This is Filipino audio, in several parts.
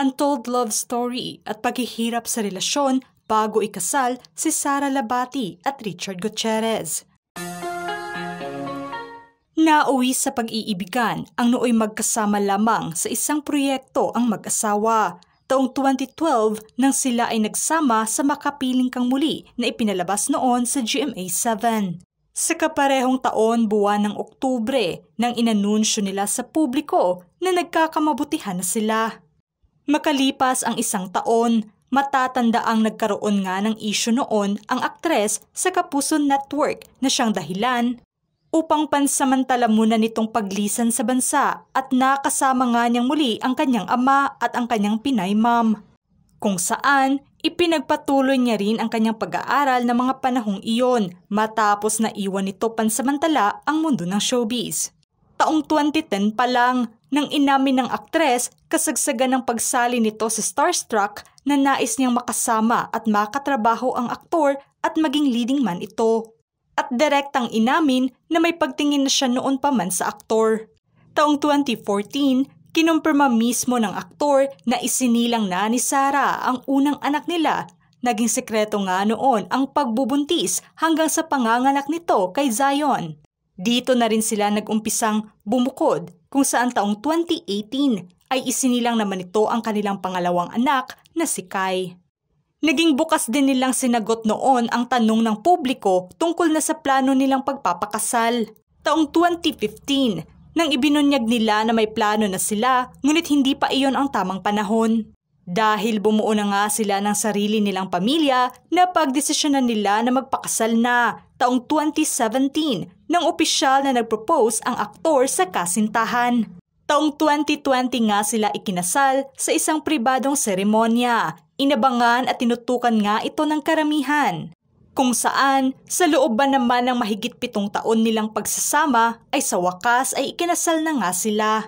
Untold Love Story at paghihirap sa relasyon bago ikasal si Sara Labati at Richard Gutierrez. Nauwi sa pag-iibigan ang nooy magkasama lamang sa isang proyekto ang mag-asawa. Taong 2012 nang sila ay nagsama sa Makapiling Kang Muli na ipinalabas noon sa GMA7. Sa kaparehong taon buwan ng Oktubre nang inanunsyo nila sa publiko na nagkakamabutihan na sila. Makalipas ang isang taon, matatanda ang nagkaroon nga ng isyo noon ang aktres sa Kapuso Network na siyang dahilan upang pansamantala muna nitong paglisan sa bansa at nakasama nga niyang muli ang kanyang ama at ang kanyang Pinay mom. Kung saan, ipinagpatuloy niya rin ang kanyang pag-aaral ng mga panahong iyon matapos na iwan nito pansamantala ang mundo ng showbiz. Taong 2010 pa lang, ng inamin ng aktres kasagsagan ng pagsali nito sa Starstruck na nais niyang makasama at makatrabaho ang aktor at maging leading man ito. At direktang inamin na may pagtingin na siya noon pa man sa aktor. Taong 2014, kinumpirma mismo ng aktor na isinilang na ni Sarah ang unang anak nila Naging sekreto nga noon ang pagbubuntis hanggang sa panganganak nito kay Zion. Dito na rin sila nag-umpisang bumukod kung saan taong 2018 ay isinilang naman ito ang kanilang pangalawang anak na si Kai. Naging bukas din nilang sinagot noon ang tanong ng publiko tungkol na sa plano nilang pagpapakasal. Taong 2015, nang ibinunyag nila na may plano na sila ngunit hindi pa iyon ang tamang panahon. Dahil bumuo na nga sila ng sarili nilang pamilya na pagdesisyonan nila na magpakasal na taong 2017 nang opisyal na nagpropose ang aktor sa kasintahan. Taong 2020 nga sila ikinasal sa isang pribadong seremonya. Inabangan at tinutukan nga ito ng karamihan. Kung saan, sa loob ba naman ng mahigit pitong taon nilang pagsasama ay sa wakas ay ikinasal na nga sila.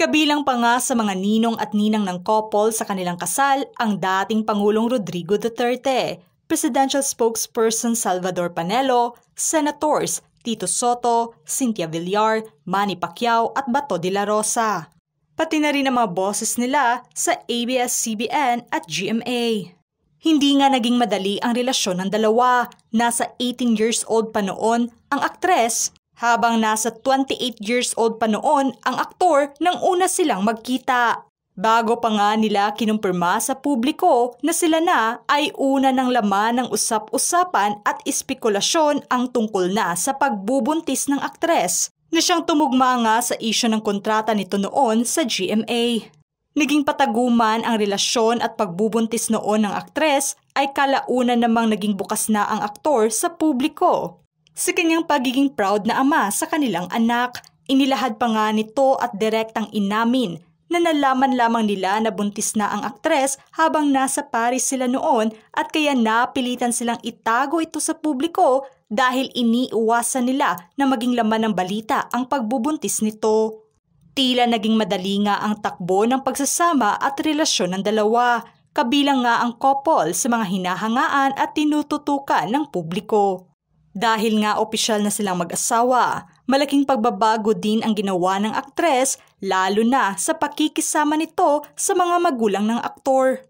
Kabilang pa nga sa mga ninong at ninang ng couple sa kanilang kasal ang dating Pangulong Rodrigo Duterte, Presidential Spokesperson Salvador Panelo, Senators Tito Soto, Cynthia Villar, Manny Pacquiao at Bato de la Rosa. Pati na rin ang mga boses nila sa ABS-CBN at GMA. Hindi nga naging madali ang relasyon ng dalawa. Nasa 18 years old pa noon ang aktres habang nasa 28 years old pa noon ang aktor nang una silang magkita. Bago pa nga nila kinumpirma sa publiko na sila na ay una ng laman ng usap-usapan at espekulasyon ang tungkol na sa pagbubuntis ng aktres na siyang tumugma nga sa isyo ng kontrata nito noon sa GMA. Naging pataguman ang relasyon at pagbubuntis noon ng aktres ay kalaunan namang naging bukas na ang aktor sa publiko sa kanyang pagiging proud na ama sa kanilang anak, inilahad pa nga nito at direktang inamin na nalaman lamang nila na buntis na ang aktres habang nasa Paris sila noon at kaya napilitan silang itago ito sa publiko dahil iniiwasan nila na maging laman ng balita ang pagbubuntis nito. Tila naging madali nga ang takbo ng pagsasama at relasyon ng dalawa, kabilang nga ang couple sa mga hinahangaan at tinututukan ng publiko. Dahil nga opisyal na silang mag-asawa, malaking pagbabago din ang ginawa ng aktres lalo na sa pakikisama nito sa mga magulang ng aktor.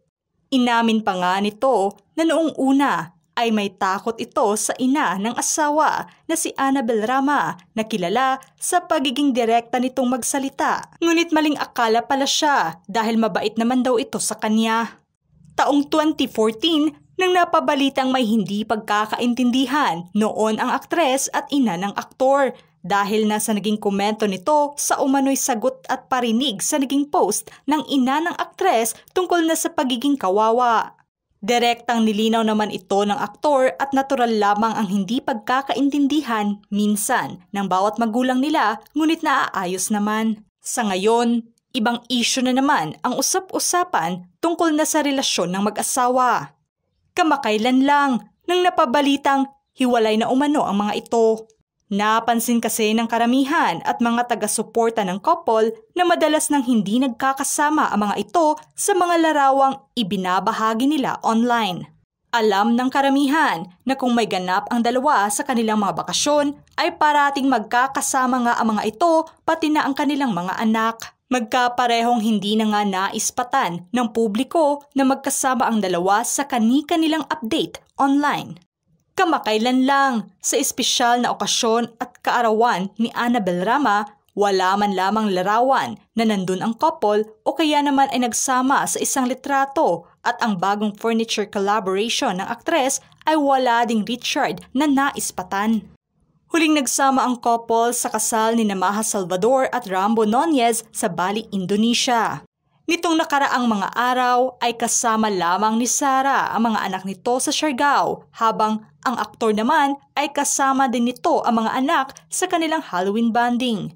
Inamin pa nga nito na noong una ay may takot ito sa ina ng asawa na si Annabel Rama na kilala sa pagiging direkta nitong magsalita. Ngunit maling akala pala siya dahil mabait naman daw ito sa kanya. Taong 2014 nang napabalitang may hindi pagkakaintindihan noon ang aktres at ina ng aktor dahil nasa naging komento nito sa umano'y sagot at parinig sa naging post ng ina ng aktres tungkol na sa pagiging kawawa. Direktang nilinaw naman ito ng aktor at natural lamang ang hindi pagkakaintindihan minsan ng bawat magulang nila ngunit naaayos naman. Sa ngayon, ibang issue na naman ang usap-usapan tungkol na sa relasyon ng mag-asawa kamakailan lang nang napabalitang hiwalay na umano ang mga ito. Napansin kasi ng karamihan at mga taga-suporta ng couple na madalas nang hindi nagkakasama ang mga ito sa mga larawang ibinabahagi nila online. Alam ng karamihan na kung may ganap ang dalawa sa kanilang mga bakasyon ay parating magkakasama nga ang mga ito pati na ang kanilang mga anak. Magkaparehong hindi na nga naispatan ng publiko na magkasama ang dalawa sa kani-kanilang update online. Kamakailan lang sa espesyal na okasyon at kaarawan ni Annabel Rama, wala man lamang larawan na nandun ang couple o kaya naman ay nagsama sa isang litrato at ang bagong furniture collaboration ng aktres ay wala ding Richard na naispatan. Huling nagsama ang couple sa kasal ni Namaha Salvador at Rambo Nonez sa Bali, Indonesia. Nitong nakaraang mga araw ay kasama lamang ni Sara ang mga anak nito sa Siargao habang ang aktor naman ay kasama din nito ang mga anak sa kanilang Halloween bonding.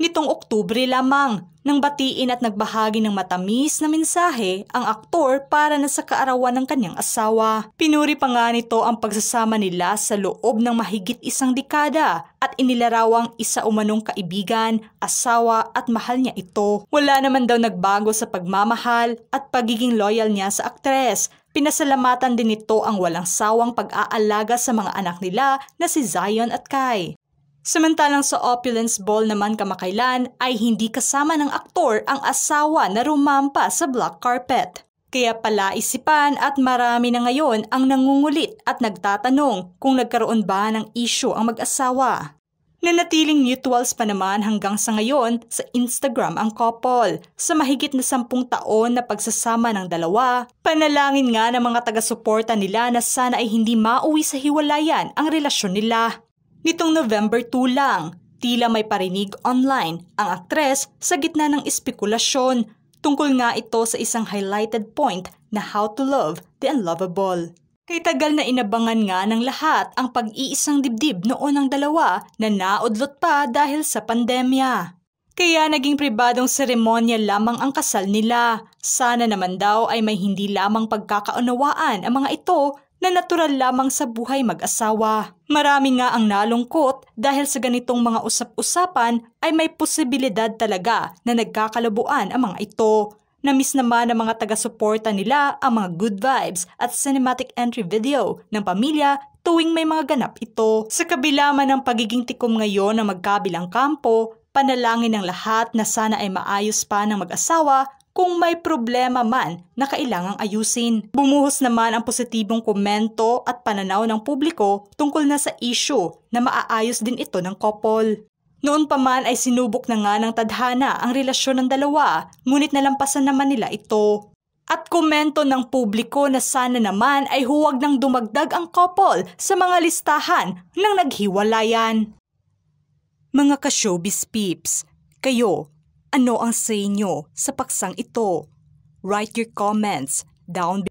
Nitong Oktubre lamang nang batiin at nagbahagi ng matamis na mensahe ang aktor para na sa kaarawan ng kanyang asawa. Pinuri pa nga nito ang pagsasama nila sa loob ng mahigit isang dekada at inilarawang isa umanong kaibigan, asawa at mahal niya ito. Wala naman daw nagbago sa pagmamahal at pagiging loyal niya sa aktres Pinasalamatan din nito ang walang sawang pag-aalaga sa mga anak nila na si Zion at Kai. Samantalang sa Opulence Ball naman kamakailan ay hindi kasama ng aktor ang asawa na rumampa sa black carpet. Kaya pala isipan at marami na ngayon ang nangungulit at nagtatanong kung nagkaroon ba ng issue ang mag-asawa. Nanatiling mutuals pa naman hanggang sa ngayon sa Instagram ang couple. Sa mahigit na sampung taon na pagsasama ng dalawa, panalangin nga ng mga taga-suporta nila na sana ay hindi mauwi sa hiwalayan ang relasyon nila. Nitong November 2 lang, tila may parinig online ang aktres sa gitna ng espekulasyon tungkol nga ito sa isang highlighted point na How to Love the Unlovable. Kay tagal na inabangan nga ng lahat ang pag-iisang dibdib noon ng dalawa na naudlot pa dahil sa pandemya. Kaya naging pribadong seremonya lamang ang kasal nila. Sana naman daw ay may hindi lamang pagkakaunawaan ang mga ito na natural lamang sa buhay mag-asawa. Marami nga ang nalungkot dahil sa ganitong mga usap-usapan ay may posibilidad talaga na nagkakalabuan ang mga ito. Namiss naman ng mga taga-suporta nila ang mga good vibes at cinematic entry video ng pamilya tuwing may mga ganap ito. Sa kabila man ng pagiging tikom ngayon ng magkabilang kampo, panalangin ng lahat na sana ay maayos pa ng mag-asawa kung may problema man na kailangang ayusin. Bumuhos naman ang positibong komento at pananaw ng publiko tungkol na sa issue na maaayos din ito ng couple. Noon pa man ay sinubok na nga ng tadhana ang relasyon ng dalawa, ngunit nalampasan naman nila ito. At komento ng publiko na sana naman ay huwag nang dumagdag ang couple sa mga listahan ng naghiwalayan. Mga ka-showbiz peeps, kayo ano ang sa inyo sa paksang ito? Write your comments down